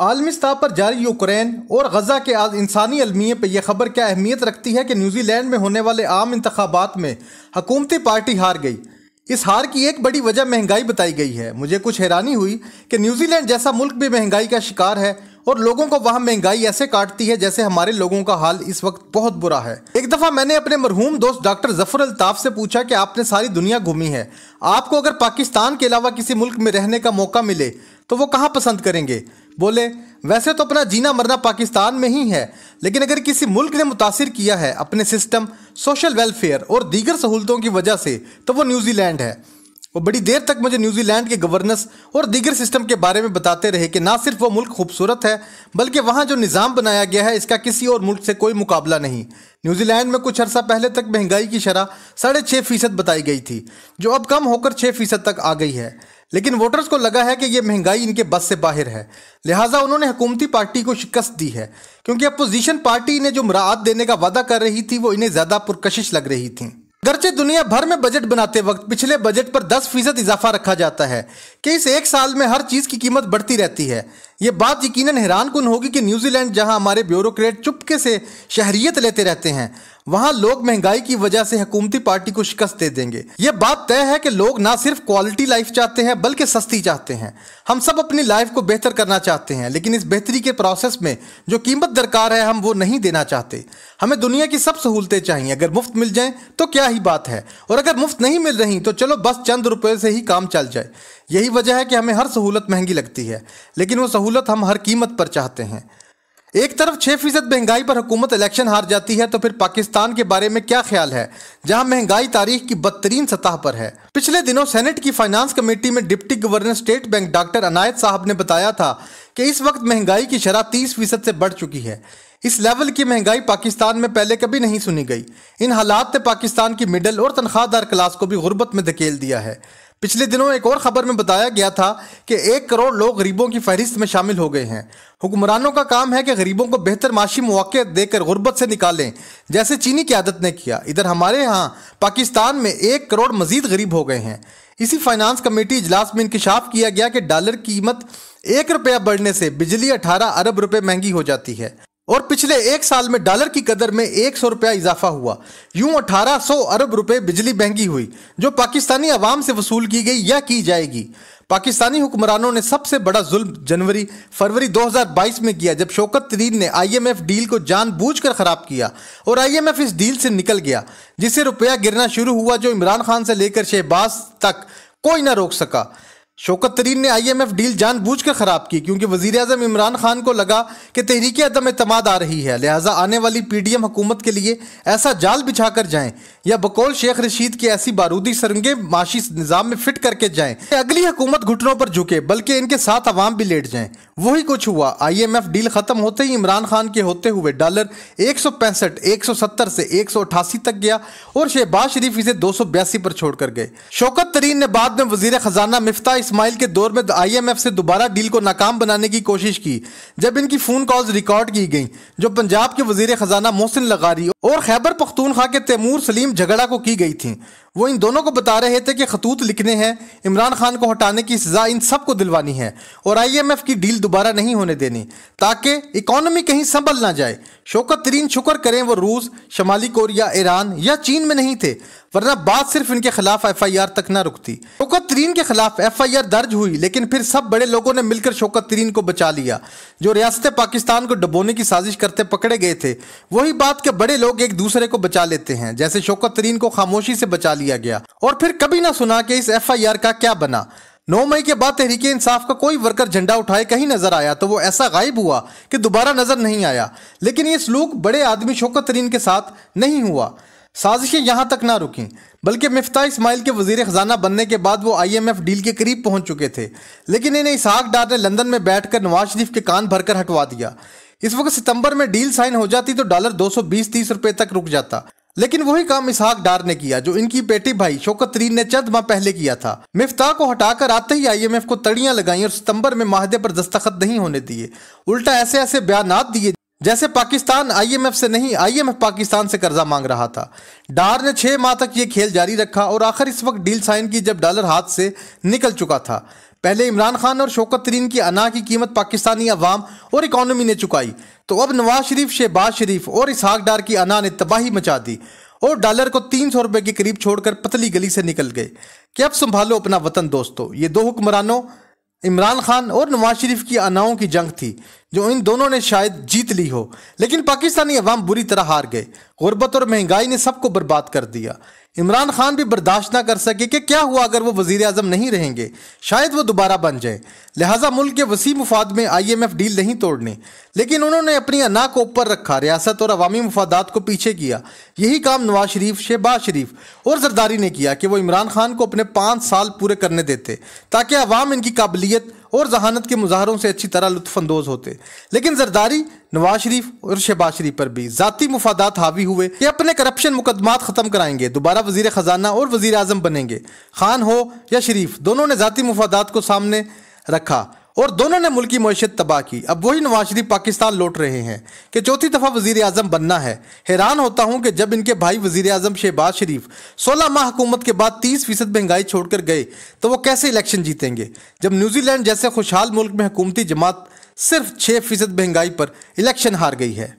आलमी सतह पर जारी यूक्रेन और गजा के आज इंसानी अलमिये पर यह खबर क्या अहमियत रखती है कि न्यूजीलैंड में होने वाले आम इंतबात में हकूमती पार्टी हार गई इस हार की एक बड़ी वजह महंगाई बताई गई है मुझे कुछ हैरानी हुई कि न्यूजीलैंड जैसा मुल्क भी महंगाई का शिकार है और लोगों को वहाँ महंगाई ऐसे काटती है जैसे हमारे लोगों का हाल इस वक्त बहुत बुरा है एक दफ़ा मैंने अपने मरहूम दोस्त डॉक्टर जफर अल्ताफ से पूछा कि आपने सारी दुनिया घूमी है आपको अगर पाकिस्तान के अलावा किसी मुल्क में रहने का मौका मिले तो वो कहाँ पसंद करेंगे बोले वैसे तो अपना जीना मरना पाकिस्तान में ही है लेकिन अगर किसी मुल्क ने मुतासर किया है अपने सिस्टम सोशल वेलफेयर और दीगर सहूलतों की वजह से तो वो न्यूजीलैंड है वो बड़ी देर तक मुझे न्यूजीलैंड के गवर्नेंस और दीगर सिस्टम के बारे में बताते रहे कि ना सिर्फ वो मुल्क खूबसूरत है बल्कि वहाँ जो निज़ाम बनाया गया है इसका किसी और मुल्क से कोई मुकाबला नहीं न्यूजीलैंड में कुछ अर्सा पहले तक महंगाई की शरह साढ़े छः फ़ीसद बताई गई थी जो अब कम होकर छः फ़ीसद तक आ गई है लेकिन वोटर्स को लगा है कि यह महंगाई इनके बस से बाहर है लिहाजा उन्होंने हुकूमती पार्टी को शिकस्त दी है क्योंकि अपोजिशन पार्टी ने जो मराहत देने का वादा कर रही थी वो इन्हें ज़्यादा पुरकशिश लग रही थी गर्चे दुनिया भर में बजट बनाते वक्त पिछले बजट पर 10 फीसद इजाफा रखा जाता है कि इस एक साल में हर चीज़ की कीमत बढ़ती रहती है ये बात यकीनन हैरान कन होगी कि न्यूजीलैंड जहां हमारे ब्यूरोक्रेट चुपके से शहरियत लेते रहते हैं वहाँ लोग महंगाई की वजह से हकूमती पार्टी को शिकस्त दे देंगे ये बात तय है कि लोग ना सिर्फ क्वालिटी लाइफ चाहते हैं बल्कि सस्ती चाहते हैं हम सब अपनी लाइफ को बेहतर करना चाहते हैं लेकिन इस बेहतरी के प्रोसेस में जो कीमत दरकार है हम वो नहीं देना चाहते हमें दुनिया की सब सहूलतें चाहिए अगर मुफ्त मिल जाएं तो क्या ही बात है और अगर मुफ्त नहीं मिल रही तो चलो बस चंद रुपये से ही काम चल जाए यही वजह है कि हमें हर सहूलत महंगी लगती है लेकिन वो सहूलत हम हर कीमत पर चाहते हैं एक तरफ छह फीसद महंगाई पर हुकूमत इलेक्शन हार जाती है तो फिर पाकिस्तान के बारे में क्या ख्याल है जहां महंगाई तारीख की बदतरीन सतह पर है पिछले दिनों सेनेट की फाइनेंस कमेटी में deputy governor state bank doctor Anayat साहब ने बताया था कि इस वक्त महंगाई की शराह तीस फीसद से बढ़ चुकी है इस लेवल की महंगाई पाकिस्तान में पहले कभी नहीं सुनी गई इन हालात ने पाकिस्तान की मिडल और तनख्वाहदार क्लास को भी गुर्बत में धकेल दिया है पिछले दिनों एक और खबर में बताया गया था कि एक करोड़ लोग गरीबों की फहरिस्त में शामिल हो गए हैं हुक्मरानों का काम है कि गरीबों को बेहतर माशी मौके देकर गुर्बत से निकालें जैसे चीनी की आदत ने किया इधर हमारे यहाँ पाकिस्तान में एक करोड़ मजीद गरीब हो गए हैं इसी फाइनेंस कमेटी इजलास में इंकशाफ किया गया कि डॉलर कीमत एक रुपया बढ़ने से बिजली अठारह अरब रुपये महंगी हो जाती है और पिछले एक साल में डॉलर की कदर में एक सौ रुपया इजाफा हुआ यूं 1800 अरब रुपए बिजली महंगी हुई जो पाकिस्तानी आवाम से वसूल की गई या की जाएगी पाकिस्तानी हुक्मरानों ने सबसे बड़ा जुल्म जनवरी फरवरी 2022 में किया जब शौकत तरीन ने आईएमएफ डील को जानबूझकर ख़राब किया और आईएमएफ इस डील से निकल गया जिससे रुपया गिरना शुरू हुआ जो इमरान खान से लेकर शहबाज तक कोई ना रोक सका शौकत तरीन ने आईएमएफ डील जानबूझ कर खराब की क्योंकि वजीर अजम इमरान खान को लगा कि तहरीक अदम अतम आ रही है लिहाजा आने वाली पी डी एम हुकूमत के लिए ऐसा जाल बिछा कर जाए या बकौल शेख रशीद की ऐसी बारूदी सरंगे माशी निज़ाम में फिट करके जाएँ अगली हुकूमत घुटनों पर झुके बल्कि इनके साथ आवाम भी लेट जाए वही कुछ हुआ आई एम एफ डील ख़त्म होते ही इमरान खान के होते हुए डॉलर एक सौ पैंसठ एक सौ सत्तर से एक सौ अठासी तक गया और शहबाज शरीफ इसे दो सौ बयासी पर छोड़ कर गए शौकत तरीन ने बाद में वजीर खजाना मिफ्ता इस्माइल के दौर में आईएमएफ से दोबारा डील को नाकाम बनाने की कोशिश की जब इनकी फ़ोन कॉल्स रिकॉर्ड की गई जो पंजाब के वजीर ख़जाना मोहसिन लगारी और खैबर पख्तूनखा के तैमूर सलीम झगड़ा को की गई थी वो इन दोनों को बता रहे थे कि खतूत लिखने हैं इमरान खान को हटाने की सज़ा इन सब को दिलवानी है और आईएमएफ की डील दोबारा नहीं होने देनी ताकि इकोनॉमी कहीं संभल ना जाए शोकत तरीन शुक्र करें वो रूस शमाली कोरिया ईरान या चीन में नहीं थे वरना बात सिर्फ इनके खिलाफ एफआईआर तक न रुकती शौकत तरीन के खिलाफ एफआईआर दर्ज हुई लेकिन फिर सब बड़े लोगों ने मिलकर शौकत तरीन को बचा लिया जो रियासत पाकिस्तान को डबोने की साजिश करते पकड़े गए थे वही बात के बड़े लोग एक दूसरे को बचा लेते हैं जैसे शौकत तरीन को खामोशी से बचा लिया गया और फिर कभी ना सुना कि इस एफआईआर का क्या बना नौ मई के बाद तहरीक इंसाफ का कोई वर्कर झंडा उठाए कहीं नजर आया तो वो ऐसा गायब हुआ कि दोबारा नजर नहीं आया लेकिन ये सलूक बड़े आदमी शौकत तरीन के साथ नहीं हुआ साजिशें यहाँ तक ना रुकीं बल्कि मफ्ता इसमाइल के वजीर ख़जाना बनने के बाद वो आईएमएफ डील के करीब पहुँच चुके थे लेकिन इन्हें इसहाक डार ने लंदन में बैठकर नवाज शरीफ के कान भरकर हटवा दिया इस वक्त सितंबर में डील साइन हो जाती तो डॉलर 220-30 रुपए तक रुक जाता लेकिन वही काम इसहाक डार ने किया जो इनकी बेटी भाई शोकत तरीन ने चंद माह पहले किया था मिफ्ता को हटाकर आते ही आईएमएफ को तड़ियां लगाई और सितंबर में माहदे पर दस्तखत नहीं होने दिए उल्टा ऐसे ऐसे बयान दिए जैसे पाकिस्तान आईएमएफ से नहीं आईएमएफ पाकिस्तान से कर्जा मांग रहा था डार ने छह माह तक ये खेल जारी रखा और आखिर इस वक्त डील साइन की जब डॉलर हाथ से निकल चुका था पहले इमरान खान और शोकत तरीन की अना की कीमत पाकिस्तानी अवाम और इकॉनमी ने चुकाई तो अब नवाज शरीफ शहबाज शरीफ और इसहाक डार की अना ने तबाही मचा दी और डॉलर को तीन सौ रुपए के करीब छोड़कर पतली गली से निकल गए कि अब संभालो अपना वतन दोस्तों ये दो हुक्मरानों इमरान खान और नवाज शरीफ की अनाओं की जंग थी जो इन दोनों ने शायद जीत ली हो लेकिन पाकिस्तानी अवाम बुरी तरह हार गए गुर्बत और महंगाई ने सबको बर्बाद कर दिया इमरान खान भी बर्दाश्त ना कर सके कि क्या हुआ अगर वो वजीर अजम नहीं रहेंगे शायद वो दोबारा बन जाए लिहाजा मुल्क के वसी मुफाद में आई एम एफ डील नहीं तोड़ने लेकिन उन्होंने अपनी अना को ऊपर रखा रियासत और अवामी मफादात को पीछे किया यही काम नवाज शरीफ शहबाज शरीफ और जरदारी ने किया कि वो इमरान खान को अपने पाँच साल पूरे करने देते ताकि अवाम इनकी काबिलियत और जहानत के मुजाहरों से अच्छी तरह लुत्फानंदोज होते लेकिन जरदारी नवाज शरीफ और शहबाज शरीफ पर भी ज़ाती मुफादात हावी हुए ये अपने करप्शन मुकदमात ख़त्म कराएंगे दोबारा वजीर ख़जाना और वजीर अजम बनेंगे खान हो या शरीफ दोनों ने ज़ाती मुफादात को सामने रखा और दोनों ने मुल्की मीशत तबाह की अब वही नवाज शरीफ पाकिस्तान लौट रहे हैं कि चौथी दफ़ा वजीर अजम बनना है हैरान होता हूँ कि जब इनके भाई वजीर अजम शहबाज शरीफ सोलह माह हुकूमत के बाद तीस फीसद महंगाई छोड़कर गए तो वो कैसे इलेक्शन जीतेंगे जब न्यूजीलैंड जैसे खुशहाल मुल्क में हुकूमती जमात सिर्फ छः फीसद महंगाई पर इलेक्शन हार गई है